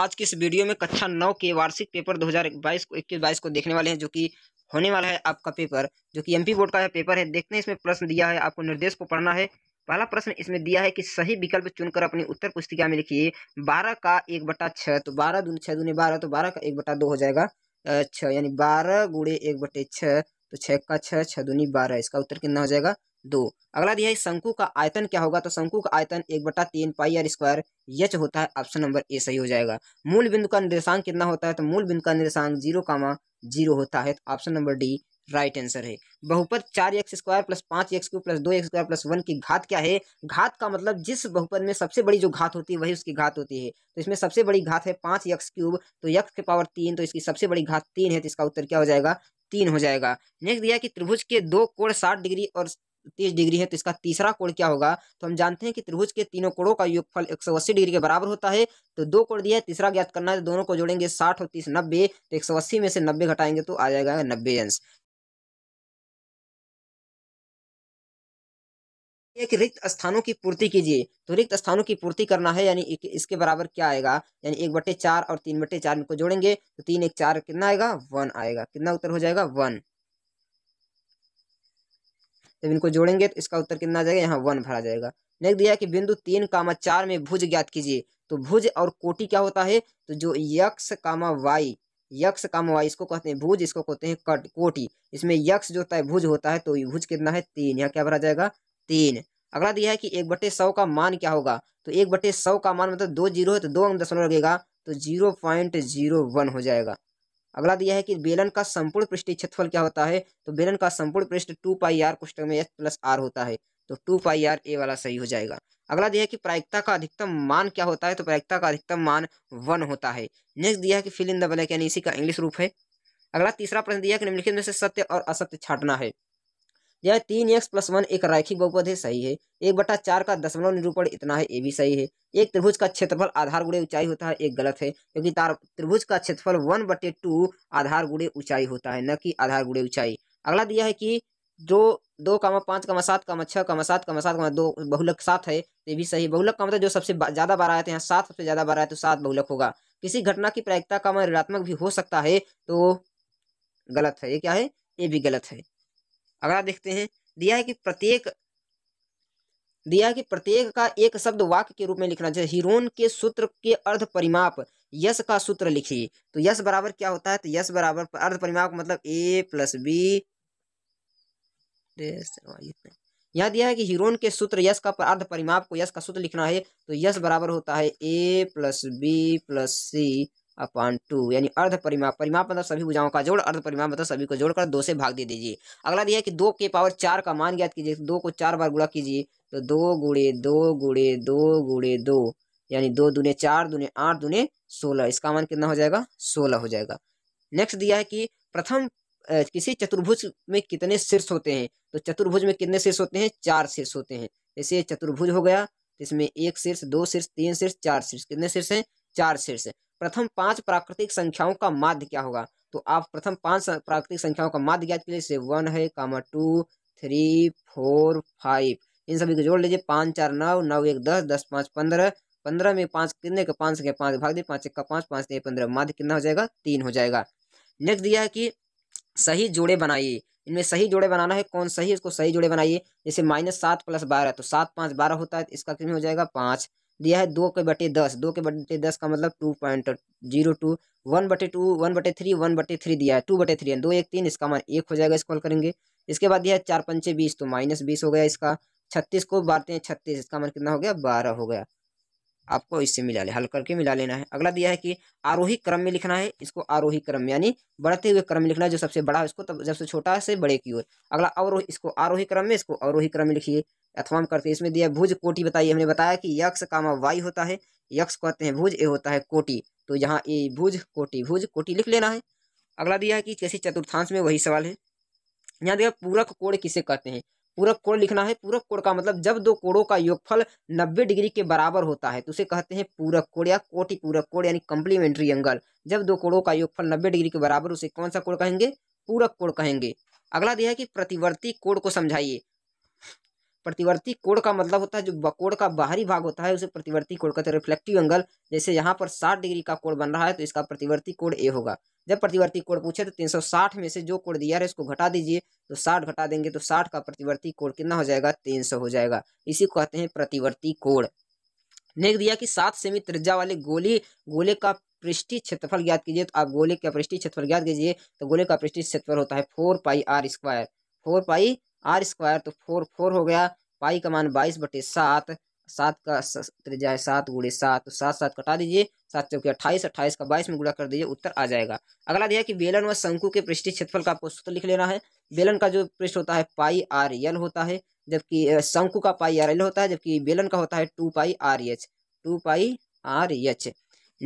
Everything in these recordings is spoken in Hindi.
आज की इस वीडियो में कक्षा नौ के वार्षिक पेपर 2022 को इक्कीस बाईस को देखने वाले हैं जो कि होने वाला है आपका पेपर जो कि एमपी बोर्ड का है पेपर है देखते हैं इसमें प्रश्न दिया है आपको निर्देश को पढ़ना है पहला प्रश्न इसमें दिया है कि सही विकल्प चुनकर अपनी उत्तर पुस्तिका में लिखिए बारह का एक बटा छः तो बारह दून छः दूनी बारह तो बारह का एक बटा दो हो जाएगा छः यानी बारह गुड़े एक बटे छः तो छः का छः छः दूनी बारह इसका उत्तर कितना हो जाएगा दो अगला दिया है शंकु का आयतन क्या होगा तो शंकु का आयतन एक बटा तीन पाई आर स्क्वायर यच होता है ऑप्शन नंबर ए सही हो जाएगा मूल बिंदु का निर्देशांक कितना होता है तो मूल बिंदु का निर्देशांक जीरो कामा जीरो होता है तो option number D right answer है बहुपद चार एक्स स्क्वायर प्लस पांच एक्स क्यू प्लस दो एक्स स्क्वायर प्लस वन की घात क्या है घात का मतलब जिस बहुपद में सबसे बड़ी जो घात होती है वही उसकी घात होती है तो इसमें सबसे बड़ी घात है पांच एक्स क्यूब तो यक्स के पावर तीन तो इसकी सबसे बड़ी घात तीन है तो इसका उत्तर क्या हो जाएगा तीन हो जाएगा नेक्स्ट दिया कि त्रिभुज के दो कोण साठ डिग्री और तीस डिग्री है तो इसका तीसरा कोण क्या होगा तो हम जानते हैं कि त्रिभुज के तीनों कोणों का योगफल एक सौ अस्सी डिग्री के बराबर होता है तो दो कोण दिया है तीसरा ज्ञात करना है तो दोनों को जोड़ेंगे साठ और तीस नब्बे तो एक सौ अस्सी में से नब्बे घटाएंगे तो आ जाएगा नब्बे अंश एक रिक्त स्थानों की पूर्ति कीजिए तो रिक्त स्थानों की पूर्ति करना है यानी इसके बराबर क्या आएगा यानी एक बटे चार और तीन बटे चार इनको जोड़ेंगे तो तीन एक चार कितना आएगा वन आएगा कितना उत्तर हो जाएगा वन जब इनको जोड़ेंगे तो इसका उत्तर कितना आ जाएगा यहाँ वन भरा जाएगा नेक्स्ट दिया कि बिंदु तीन कामा चार में भुज ज्ञात कीजिए तो भुज और कोटि क्या होता है तो जो यक्ष कामा वाई यक्ष कामा वाई इसको कहते हैं भुज इसको कहते हैं कट कोटि इसमें यक्ष जो होता है भुज होता है तो भुज कितना है तीन यहाँ क्या भरा जाएगा तीन अगला दिया है कि एक बटे सौ का मान क्या होगा तो एक बटे सौ का मान मतलब दो जीरो है तो दो अंक दशमलव लगेगा तो जीरो पॉइंट जीरो वन हो जाएगा अगला दिया है कि बेलन का संपूर्ण पृष्ठ क्षेत्रफल क्या होता है तो बेलन का संपूर्ण पृष्ठ टू पाई आर पुस्तक में एच प्लस आर होता है तो टू पाई आर ए वाला सही हो जाएगा अगला दिया है कि प्रायिकता का अधिकतम मान क्या होता है तो प्रायिकता का अधिकतम मान वन होता है नेक्स्ट दिया है कि फिल इन द ब्लैक यानी इसी का इंग्लिश रूप है अगला तीसरा प्रश्न दिया है कि निम्नलिखित में से सत्य और असत्य छाटना है यह तीन एक्स प्लस वन एक रैखिक बहुपद है सही है एक बटा चार का दशमलव निरूपण इतना है ये भी सही है एक त्रिभुज का क्षेत्रफल आधार गुड़े ऊंचाई होता है एक गलत है क्योंकि तार त्रिभुज का क्षेत्रफल वन बटे टू आधार गुड़े ऊंचाई होता है न कि आधार गुड़े ऊंचाई अगला दिया है कि दो दो कामा पाँच काम सात काम छः काम सात काम सात कामा दो बहुलक सात है ये भी सही बहुलक का मतलब जो सबसे ज़्यादा बार आए थे यहाँ सात सबसे ज़्यादा बार आए तो सात बहुलक होगा किसी घटना की प्रायिकता का मान मतलब ऋणात्मक भी हो सकता है तो गलत है ये क्या है ये भी गलत है अगला देखते हैं दिया है कि प्रत्येक दिया है कि प्रत्येक का एक शब्द वाक्य के रूप में लिखना चाहिए हीरोन के सूत्र के अर्ध परिमाप यश का सूत्र लिखिए तो यश बराबर क्या होता है तो यश बराबर अर्ध परिमाप मतलब ए प्लस बी तो यहाँ दिया है कि हीरोन के सूत्र यश का अर्ध परिमाप को यश का सूत्र लिखना है तो यश बराबर होता है A plus B plus C upon two यानी अर्ध परिमाप परिमाप मतलब सभी भुजाओं का जोड़ अर्ध परिमाप मतलब सभी को जोड़कर दो से भाग दे दीजिए अगला दिया है कि दो के पावर चार का मान ज्ञात कीजिए तो दो को चार बार गुणा कीजिए तो दो गुड़े दो गुड़े दो गुड़े दो यानी दो दूने चार दूने आठ दूने सोलह इसका मान कितना हो जाएगा सोलह हो जाएगा नेक्स्ट दिया है कि प्रथम किसी चतुर्भुज में कितने शीर्ष होते हैं तो चतुर्भुज में कितने शीर्ष होते हैं चार शीर्ष होते हैं जैसे चतुर्भुज हो गया तो इसमें एक शीर्ष दो शीर्ष तीन शीर्ष चार शीर्ष कितने शीर्ष हैं चार शीर्ष प्रथम पांच प्राकृतिक संख्याओं का माध्य क्या होगा तो आप प्रथम पांच प्राकृतिक संख्याओं का माध्य ज्ञात कीजिए वन है comma two three four five इन सभी को जोड़ लीजिए पाँच चार नौ नौ एक दस दस पाँच पंद्रह पंद्रह में पांच कितने का पांच संख्या पाँच भाग दिए पाँच एक का पांच पाँच तीन पंद्रह माध्य कितना हो जाएगा तीन हो जाएगा नेक्स्ट दिया है कि सही जोड़े बनाइए इनमें सही जोड़े बनाना है कौन सही इसको सही जोड़े बनाइए जैसे माइनस सात प्लस बारह तो सात पाँच बारह होता है इसका कितने हो जाएगा पाँच दिया है दो के बटे दस दो के बटे दस का मतलब two point zero two one बटे टू वन बटे थ्री वन बटे थ्री दिया है टू बटे थ्री दो एक तीन इसका मान एक हो जाएगा इसको करेंगे इसके बाद दिया है चार पंचे बीस तो माइनस बीस हो गया इसका छत्तीस को बारते हैं छत्तीस इसका मान कितना हो गया बारह हो गया आपको इससे मिला ले हल करके मिला लेना है अगला दिया है कि आरोही क्रम में लिखना है इसको आरोही क्रम यानी बढ़ते हुए क्रम में लिखना है जो सबसे बड़ा है उसको तब जब से छोटा से बड़े की ओर अगला अवरोही इसको आरोही क्रम में इसको अवरोही क्रम में लिखिए अथवाम करते हैं इसमें दिया भुज कोटी बताइए हमने बताया कि यक्ष कामा वाई होता है यक्ष कहते हैं भुज ए होता है कोटी तो यहाँ ए भुज कोटी भुज कोटी लिख लेना है अगला दिया है कि कैसे चतुर्थांश में वही सवाल है यहाँ दिया पूरक कोड़ किसे कहते हैं पूरक कोण लिखना है पूरक कोण का मतलब जब दो कोणों का योगफल 90 डिग्री के बराबर होता है तो उसे कहते हैं पूरक कोण या कोटि पूरक कोण यानी कम्प्लीमेंट्री एंगल जब दो कोणों का योगफल 90 डिग्री के बराबर उसे कौन सा कोण कहेंगे पूरक कोण कहेंगे अगला दिया है कि प्रतिवर्ती कोण को समझाइए प्रतिवर्ती कोण का मतलब होता है जो कोण का बाहरी भाग होता है उसे प्रतिवर्ती कोण कहते हैं रिफ्लेक्टिव एंगल जैसे यहाँ पर साठ डिग्री का कोण बन रहा है तो इसका प्रतिवर्ती कोण ए होगा जब प्रतिवर्ती कोण पूछे तो 360 में से जो कोण दिया है उसको घटा दीजिए तो 60 घटा देंगे तो 60 का प्रतिवर्ती कोण कितना हो जाएगा 300 हो जाएगा इसी को कहते हैं प्रतिवर्ती कोण नेक्स्ट दिया कि सात सेमी त्रिज्या वाले गोली गोले का पृष्ठी क्षेत्रफल ज्ञात कीजिए तो आप गोले का पृष्ठी क्षेत्रफल ज्ञात कीजिए तो गोले का पृष्ठी क्षेत्रफल होता है four pi R square four pi R square तो फोर फोर हो गया पाई का मान बाईस बटे सात सात का त्रिजा है सात गुड़े सात तो सात सात कटा दीजिए सात चौके अट्ठाईस अट्ठाईस का बाईस में गुड़ा कर दीजिए उत्तर आ जाएगा अगला दिया कि बेलन व शंकु के पृष्ठीय क्षेत्रफल का आपको सूत्र लिख लेना है बेलन का जो पृष्ठ होता है पाई आर एल होता है जबकि शंकु का पाई आर एल होता है जबकि बेलन का होता है two pi R H two pi R H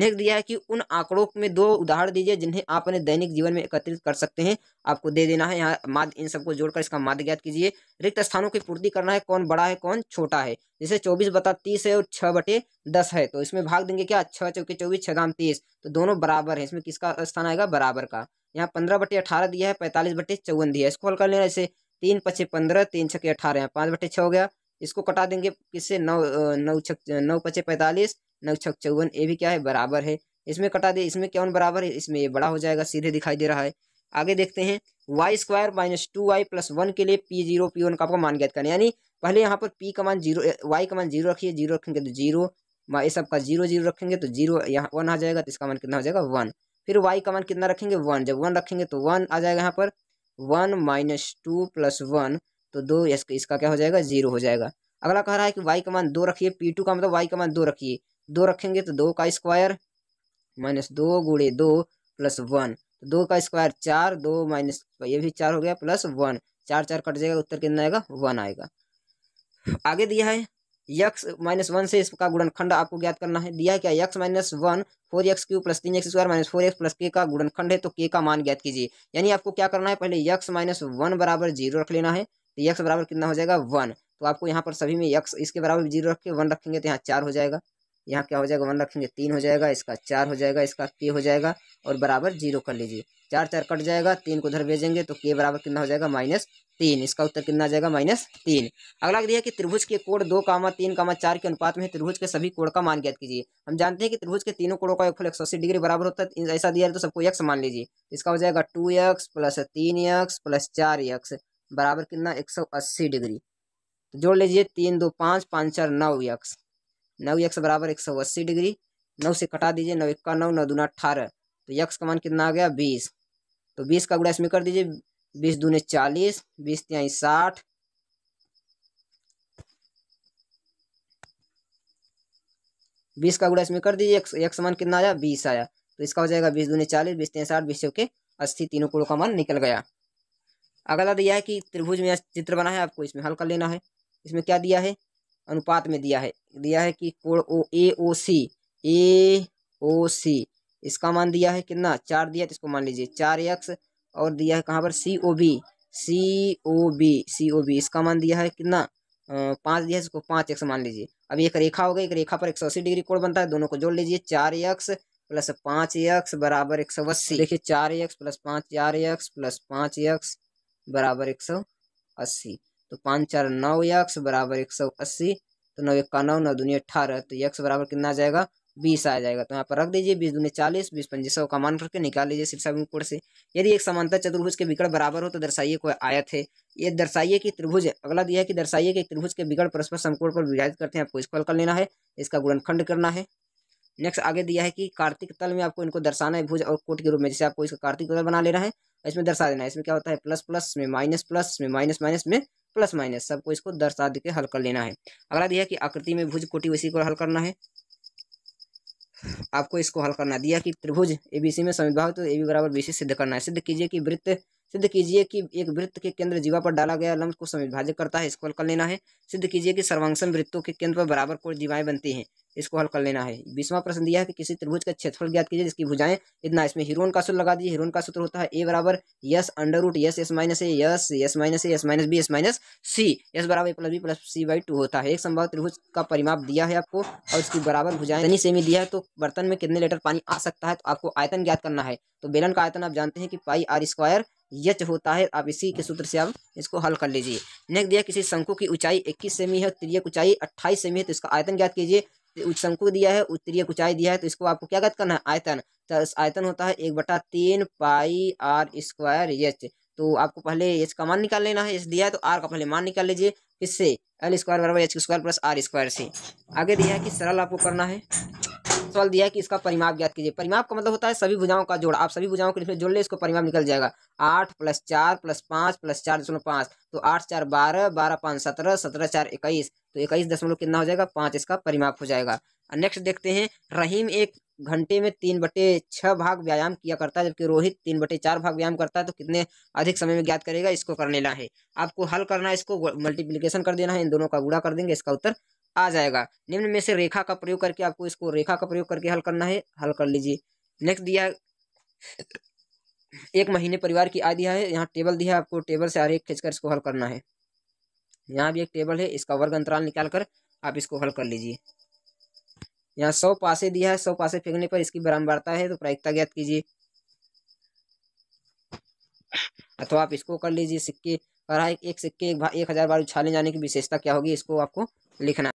next दिया है कि उन आंकड़ों में दो उदाहरण दीजिए जिन्हें आप अपने दैनिक जीवन में एकत्रित कर सकते हैं आपको दे देना है यहाँ माध्य इन सबको जोड़कर इसका माध्य ज्ञात कीजिए रिक्त स्थानों की पूर्ति करना है कौन बड़ा है कौन छोटा है जैसे चौबीस बता तीस है और छः बटे दस है तो इसमें भाग देंगे क्या छः चौके चौबीस छः दाम तीस तो दोनों बराबर है इसमें किसका स्थान आएगा बराबर का यहाँ पंद्रह बटे अठारह दिया है पैंतालीस बटे चौवन दिया है इसको हल कर लेना जैसे तीन पचे पंद्रह तीन छके अठारह पाँच बटे छः हो गया इसको कटा देंगे किससे नौ नौ छ नौ पचे पैंतालीस नक्षक चौवन ये भी क्या है बराबर है इसमें कटा दे इसमें क्यों बराबर है इसमें ये बड़ा हो जाएगा सीधे दिखाई दे रहा है आगे देखते हैं Y square minus two Y plus one के लिए पी जीरो पी वन का आपको मान ज्ञात करना यानी पहले यहाँ पर पी का मान जीरो वाई का मान जीरो रखिए जीरो रखेंगे तो जीरो ये सबका जीरो जीरो रखेंगे तो जीरो यहाँ वन आ जाएगा तो इसका मान कितना हो जाएगा वन फिर वाई का मान कितना रखेंगे वन जब वन रखेंगे तो वन आ जाएगा यहाँ पर one minus two plus one तो दो इसका क्या हो जाएगा जीरो हो जाएगा अगला कह रहा है कि वाई का मान दो रखिए पी टू का मतलब वाई का मान दो रखिए दो रखेंगे तो दो का स्क्वायर माइनस दो गुड़े दो प्लस वन तो दो का स्क्वायर चार दो माइनस ये भी चार हो गया प्लस वन चार चार कट जाएगा उत्तर कितना आएगा वन आएगा आगे दिया है यक्स माइनस वन से इसका गुणनखंड आपको ज्ञात करना है दिया क्या X minus one four X cube plus तीन X square minus four X plus के का गुणनखंड है तो के का मान ज्ञात कीजिए यानी आपको क्या करना है पहले यक्स माइनस वन बराबर जीरो रख लेना है तो यक्स बराबर कितना हो जाएगा वन तो आपको यहाँ पर सभी में यक्स इसके बराबर जीरो रख के वन रखेंगे तो यहाँ चार हो जाएगा यहाँ क्या हो जाएगा वन रखेंगे तीन हो जाएगा इसका चार हो जाएगा इसका के हो जाएगा और बराबर जीरो कर लीजिए चार चार कट जाएगा तीन को उधर भेजेंगे तो के बराबर कितना हो जाएगा माइनस तीन इसका उत्तर कितना आ जाएगा माइनस तीन अगला दिया कि त्रिभुज के कोण दो कामा तीन कामा चार के अनुपात में त्रिभुज के सभी कोण का मान ज्ञात कीजिए हम जानते हैं कि त्रिभुज के तीनों कोणों का एक सौ अस्सी डिग्री बराबर होता है ऐसा दिया है तो सबको यक्स मान लीजिए इसका हो जाएगा टू यक्स प्लस तीन यक्स प्लस चार यक्स बराबर कितना एक सौ अस्सी डिग्री तो जोड़ लीजिए तीन दो पाँच पाँच चार नौ यक्स नौ यक्स बराबर एक सौ अस्सी डिग्री नौ से कटा दीजिए नौ इक्का नौ नौ दूना अट्ठारह तो यक्स का मान कितना आ गया बीस तो बीस का गुड़ा इसमें कर दीजिए बीस दूने चालीस बीस त्याई साठ बीस का गुड़ा इसमें कर दीजिए एक, समान कितना आया बीस आया तो इसका हो जाएगा बीस दूने चालीस बीस तीन साठ बीस के अस्सी तीनों कोड़ों का मान निकल गया अगला दिया है कि त्रिभुज में चित्र बना है आपको इसमें हल कर लेना है इसमें क्या दिया है अनुपात में दिया है दिया है कि कोण ओ ए ओ सी ए ओ सी इसका मान दिया है कितना चार दिया तो इसको मान लीजिए चार एक्स और दिया है कहाँ पर C O B C O B C O B इसका मान दिया है कितना पाँच दिया है इसको पाँच एक्स मान लीजिए अब एक रेखा हो गई एक रेखा पर एक सौ अस्सी डिग्री कोण बनता है दोनों को जोड़ लीजिए चार एक्स प्लस पाँच एक्स बराबर एक सौ अस्सी देखिए चार एक्स प्लस पाँच चार एक्स प्लस पाँच एक्स बराबर एक सौ अस्सी तो पाँच चार नौ यक्स बराबर एक सौ अस्सी तो नौ इक्का नौ नौ दुनिया अठारह तो यक्स बराबर कितना आ जाएगा बीस आ जाएगा तो यहाँ पर रख दीजिए बीस दुनिया चालीस बीस पंजे सौ का मान करके निकाल लीजिए शीर्षा कोण से यदि एक समांतर चतुर्भुज के बिगड़ बराबर हो तो दर्शाइए कोई आयत है ये दर्शाइए कि त्रिभुज अगला दिया है कि दर्शाइए कि त्रिभुज के बिगड़ परस्पर समकोण पर विभाजित करते हैं आपको इसको फल कर लेना है इसका गुणनखंड करना है नेक्स्ट आगे दिया है कि कार्तिक तल में आपको इनको दर्शाना है भुज और कोट के रूप में जैसे आपको इसका कार्तिक तल बना लेना है इसमें दर्शा देना है इसमें क्या होता है प्लस प्लस में माइनस प्लस में माइनस माइनस में प्लस माइनस सबको इसको दर्शा के हल कर लेना है अगला दिया कि आकृति में भुज कोटि वैसी को हल करना है आपको इसको हल करना दिया कि त्रिभुज एबीसी में समझभाव तो ए बी बराबर बी सिद्ध करना है सिद्ध कीजिए कि वृत्त सिद्ध कीजिए कि एक वृत्त के केंद्र जीवा पर डाला गया लम्ब को समिभाजित करता है इसको हल कर लेना है सिद्ध कीजिए कि सर्वांगसम वृत्तों के केंद्र पर बराबर कोई जीवाएं बनती हैं इसको हल कर लेना है बीसवा प्रश्न दिया है कि किसी त्रिभुज का क्षेत्रफल ज्ञात कीजिए जिसकी भुजाएं इतना इसमें हीरोन का सूत्र लगा दीजिए हीरोन का सूत्र होता है ए बराबर S under root S S minus A S S minus A S minus B S minus C S बराबर A plus B plus C by two होता है एक संभव त्रिभुज का परिमाप दिया है आपको और उसकी बराबर भुजाएं यानी सेमी दिया है तो बर्तन में कितने लीटर पानी आ सकता है तो आपको आयतन ज्ञात करना है तो बेलन का आयतन आप जानते हैं कि पाई आर स्क्वायर यच होता है आप इसी के सूत्र से आप इसको हल कर लीजिए नेक्स्ट दिया किसी शंकु की ऊंचाई इक्कीस सेमी है उत्तरीय ऊंचाई अट्ठाईस सेमी है तो इसका आयतन ज्ञात कीजिए तो शंकु दिया है उत्तरीय ऊंचाई दिया है तो इसको आपको क्या ज्ञात करना है आयतन तो आयतन होता है एक बटा तीन पाई आर स्क्वायर यच तो आपको पहले एच का मान निकाल लेना है एच दिया है तो आर का पहले मान निकाल लीजिए किससे एल स्क्वायर बराबर H square plus R square से आगे दिया है कि सरल आपको करना है सवाल दिया है कि इसका परिमाप ज्ञात कीजिए परिमाप का मतलब होता है सभी भुजाओं का जोड़ आप सभी भुजाओं के इसमें जोड़ ले इसको परिमाप निकल जाएगा आठ प्लस चार प्लस पाँच प्लस चार दशमलव पाँच तो आठ चार बारह बारह पाँच सत्रह सत्रह चार इक्कीस तो इक्कीस दशमलव कितना हो जाएगा पाँच इसका परिमाप हो जाएगा नेक्स्ट देखते हैं रहीम एक घंटे में तीन बटे छः भाग व्यायाम किया करता है जबकि रोहित तीन बटे चार भाग व्यायाम करता है तो कितने अधिक समय में ज्ञात करेगा इसको करने ला है आपको हल करना है इसको मल्टीप्लीकेशन कर देना है इन दोनों का गुड़ा कर देंगे इसका उत्तर आ जाएगा निम्न में से रेखा का प्रयोग करके आपको इसको रेखा का प्रयोग करके हल करना है हल कर लीजिए नेक्स्ट दिया एक महीने परिवार की आय दिया है यहाँ टेबल दिया है आपको टेबल से आरेख खींचकर इसको हल करना है यहाँ भी एक टेबल है इसका वर्ग अंतराल निकाल कर आप इसको हल कर लीजिए यहाँ सौ पासे दिया है सौ पासे फेंकने पर इसकी बरामबारता है तो प्रायिकता ज्ञात कीजिए अथवा आप इसको कर लीजिए सिक्के और एक सिक्के एक, एक हजार बार उछाले जाने की विशेषता क्या होगी इसको आपको लिखना